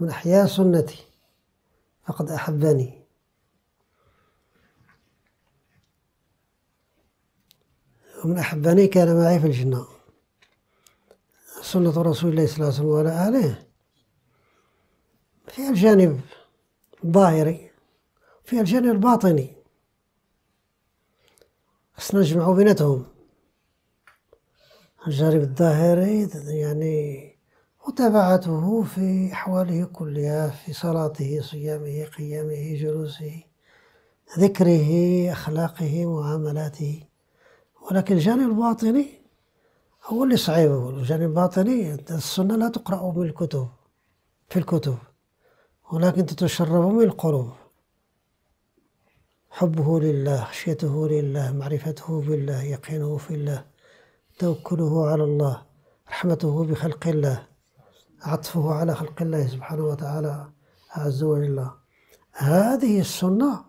من أحيا سنتي فقد أحبني ومن أحبني كان معي في الجنة سنة رسول الله صلى الله عليه وسلم وعلى آله فيها الجانب الظاهري فيها الجانب الباطني خصنا نجمعو بيناتهم الجانب الظاهري يعني متابعته في أحواله كلها في صلاته صيامه قيامه جلوسه ذكره أخلاقه معاملاته ولكن الجانب الباطني هو اللي صعيب الجانب الباطني السنة لا تقرأ الكتب في الكتب ولكن تتشرب من القلوب حبه لله خشيته لله معرفته بالله يقينه في الله توكله على الله رحمته بخلق الله عطفه على خلق الله سبحانه وتعالى عز وجل هذه السنة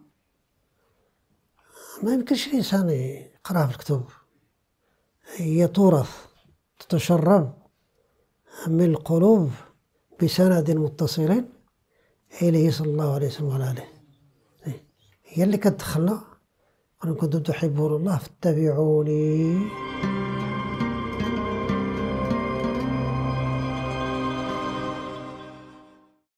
ما يمكنش الإنسان يقراها في الكتب هي تورث تتشرب من القلوب بسند متصل إليه صلى الله عليه وسلم وعلى آله هي اللي كتدخلنا أنا كنتم تحبون الله فاتبعوني